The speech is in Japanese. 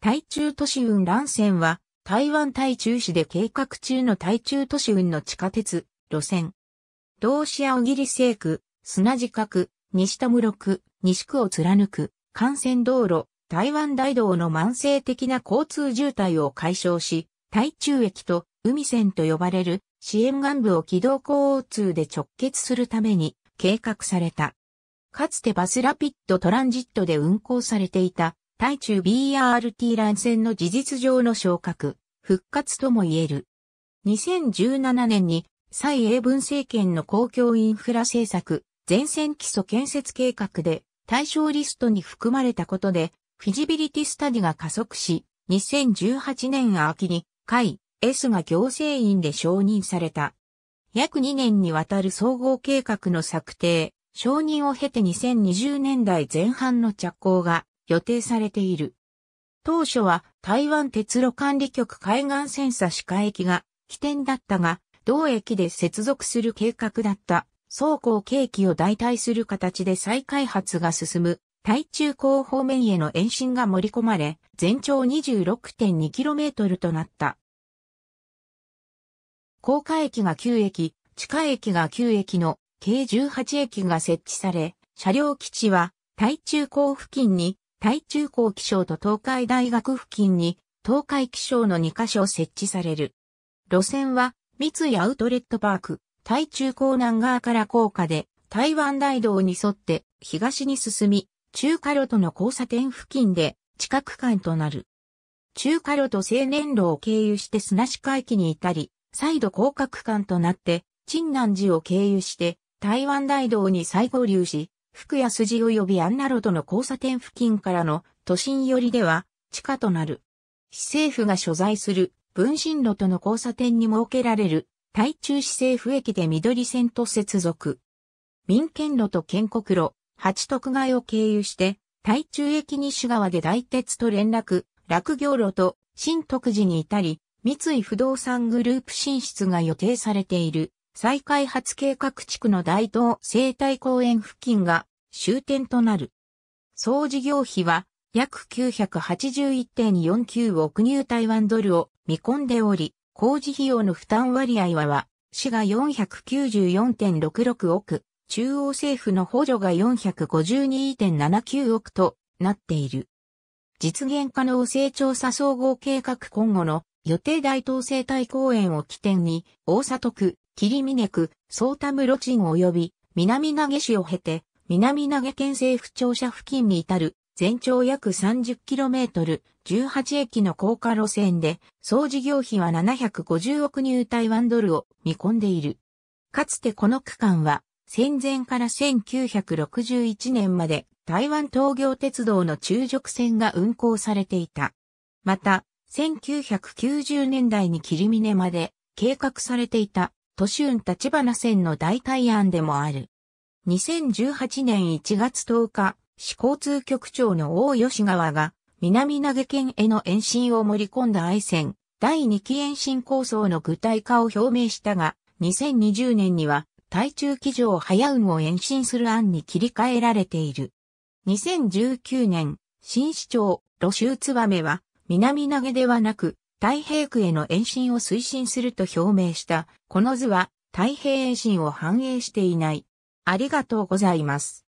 台中都市運乱線は、台湾台中市で計画中の台中都市運の地下鉄、路線。同志や小切西区、砂地区、西田室区、西区を貫く、幹線道路、台湾大道の慢性的な交通渋滞を解消し、台中駅と海線と呼ばれる支援岸部を軌道交通で直結するために計画された。かつてバスラピッドトランジットで運行されていた対中 BRT 乱戦の事実上の昇格、復活とも言える。2017年に、蔡英文政権の公共インフラ政策、全線基礎建設計画で、対象リストに含まれたことで、フィジビリティスタディが加速し、2018年秋に、海 S が行政院で承認された。約2年にわたる総合計画の策定、承認を経て2020年代前半の着工が予定されている。当初は台湾鉄路管理局海岸センサ歯科駅が起点だったが、同駅で接続する計画だった走行景気を代替する形で再開発が進む、台中港方面への延伸が盛り込まれ、全長 26.2km となった。高架駅が9駅、地下駅が9駅の計18駅が設置され、車両基地は台中港付近に対中高気象と東海大学付近に東海気象の2カ所設置される。路線は三井アウトレットパーク、対中高南側から高架で台湾大道に沿って東に進み、中華路との交差点付近で地下区間となる。中華路と青年路を経由して砂海域に至り、再度高架区間となって、鎮南寺を経由して台湾大道に再合流し、福や筋及びアンナロとの交差点付近からの都心寄りでは地下となる。市政府が所在する分身路との交差点に設けられる台中市政府駅で緑線と接続。民権路と建国路、八徳街を経由して、台中駅西側で大鉄と連絡、落業路と新徳寺に至り、三井不動産グループ進出が予定されている。再開発計画地区の大東生態公園付近が終点となる。総事業費は約981.49億ニュー台湾ドルを見込んでおり、工事費用の負担割合は、市が494.66億、中央政府の補助が452.79億となっている。実現可能成長差総合計画今後の予定大東生態公園を起点に、大里区、霧峰区、総田室地及び南投げ市を経て、南投げ県政府庁舎付近に至る全長約 30km、18駅の高架路線で、総事業費は750億入台ワンドルを見込んでいる。かつてこの区間は、戦前から1961年まで台湾東京鉄道の中軸線が運行されていた。また、1990年代に霧峰まで計画されていた都市運立花線の代替案でもある。2018年1月10日、市交通局長の大吉川が、南投げ県への延伸を盛り込んだ愛線、第2期延伸構想の具体化を表明したが、2020年には、台中機場早運を延伸する案に切り替えられている。2019年、新市長、露州つばめは、南投げではなく、太平区への延伸を推進すると表明した、この図は太平延伸を反映していない。ありがとうございます。